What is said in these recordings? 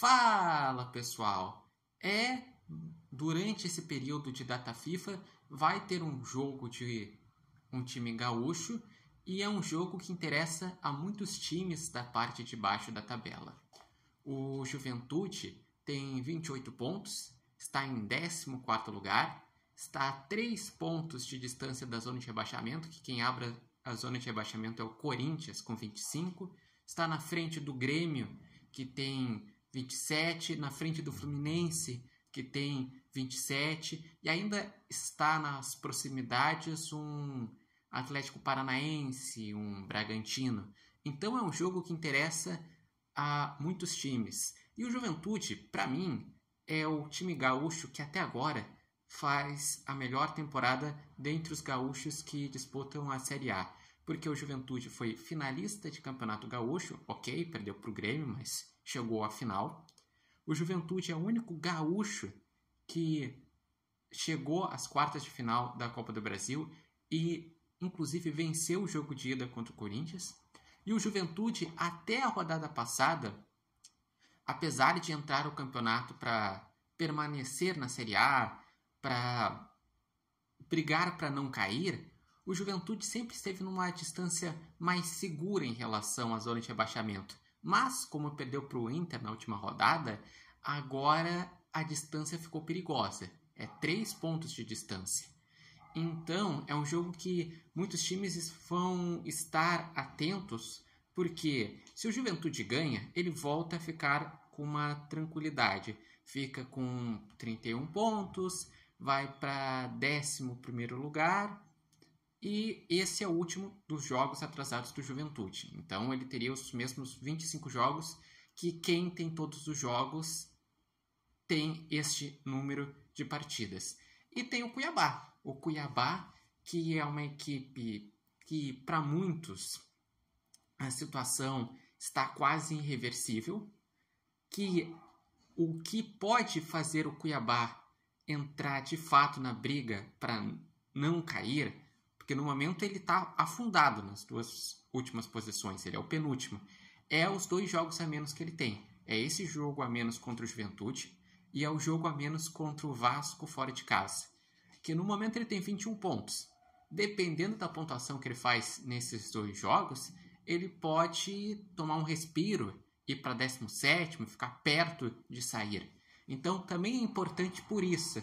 Fala pessoal! É durante esse período de data FIFA vai ter um jogo de um time gaúcho e é um jogo que interessa a muitos times da parte de baixo da tabela. O Juventude tem 28 pontos, está em 14 lugar, está a 3 pontos de distância da zona de rebaixamento, que quem abre a zona de rebaixamento é o Corinthians com 25, está na frente do Grêmio que tem 27, na frente do Fluminense, que tem 27, e ainda está nas proximidades um Atlético Paranaense, um Bragantino. Então é um jogo que interessa a muitos times. E o Juventude, para mim, é o time gaúcho que até agora faz a melhor temporada dentre os gaúchos que disputam a Série A. Porque o Juventude foi finalista de Campeonato Gaúcho, ok, perdeu para o Grêmio, mas chegou à final. O Juventude é o único gaúcho que chegou às quartas de final da Copa do Brasil e, inclusive, venceu o jogo de ida contra o Corinthians. E o Juventude, até a rodada passada, apesar de entrar no campeonato para permanecer na Série A, para brigar para não cair, o Juventude sempre esteve numa distância mais segura em relação à zona de rebaixamento. Mas, como perdeu para o Inter na última rodada, agora a distância ficou perigosa. É três pontos de distância. Então, é um jogo que muitos times vão estar atentos, porque se o Juventude ganha, ele volta a ficar com uma tranquilidade. Fica com 31 pontos, vai para 11 primeiro lugar, e esse é o último dos jogos atrasados do Juventude. Então ele teria os mesmos 25 jogos que quem tem todos os jogos tem este número de partidas. E tem o Cuiabá. O Cuiabá, que é uma equipe que para muitos a situação está quase irreversível, que o que pode fazer o Cuiabá entrar de fato na briga para não cair porque no momento ele está afundado nas duas últimas posições, ele é o penúltimo. É os dois jogos a menos que ele tem. É esse jogo a menos contra o Juventude e é o jogo a menos contra o Vasco fora de casa, que no momento ele tem 21 pontos. Dependendo da pontuação que ele faz nesses dois jogos, ele pode tomar um respiro, ir para 17, ficar perto de sair. Então também é importante por isso.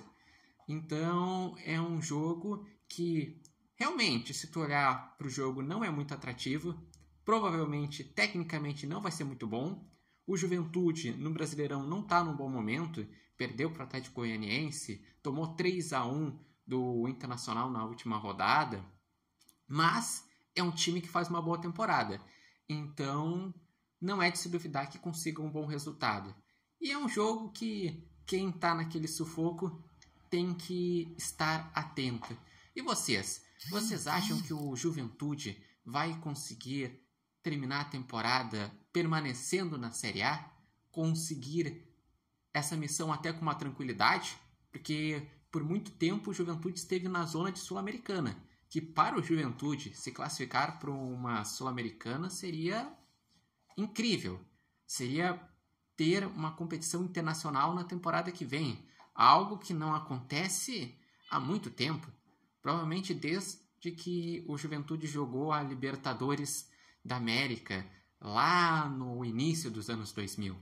Então é um jogo que realmente, se tu olhar para o jogo, não é muito atrativo. Provavelmente, tecnicamente, não vai ser muito bom. O Juventude no Brasileirão não está num bom momento, perdeu para o Atlético Goianiense, tomou 3 a 1 do Internacional na última rodada, mas é um time que faz uma boa temporada. Então, não é de se duvidar que consiga um bom resultado. E é um jogo que quem está naquele sufoco tem que estar atento. E vocês, vocês acham que o Juventude vai conseguir terminar a temporada permanecendo na Série A? Conseguir essa missão até com uma tranquilidade? Porque por muito tempo o Juventude esteve na zona de Sul-Americana, que para o Juventude se classificar para uma Sul-Americana seria incrível. Seria ter uma competição internacional na temporada que vem, algo que não acontece há muito tempo provavelmente desde que o Juventude jogou a Libertadores da América, lá no início dos anos 2000.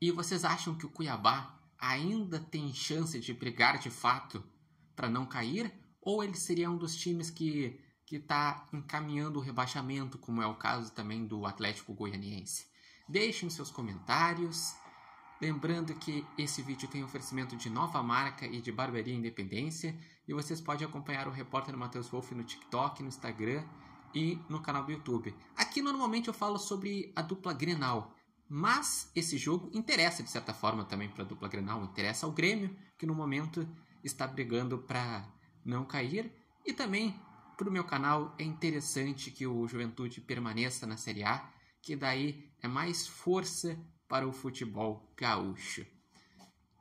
E vocês acham que o Cuiabá ainda tem chance de brigar de fato para não cair? Ou ele seria um dos times que que está encaminhando o rebaixamento, como é o caso também do Atlético Goianiense? Deixem seus comentários Lembrando que esse vídeo tem oferecimento de nova marca e de barbearia independência, e vocês podem acompanhar o repórter Matheus Wolff no TikTok, no Instagram e no canal do YouTube. Aqui normalmente eu falo sobre a dupla Grenal, mas esse jogo interessa de certa forma também para a dupla Grenal, interessa ao Grêmio, que no momento está brigando para não cair, e também para o meu canal é interessante que o Juventude permaneça na Série A, que daí é mais força para o futebol gaúcho.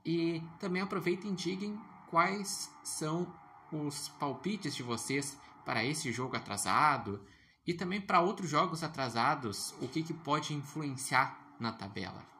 E também aproveitem e digam quais são os palpites de vocês para esse jogo atrasado e também para outros jogos atrasados, o que, que pode influenciar na tabela.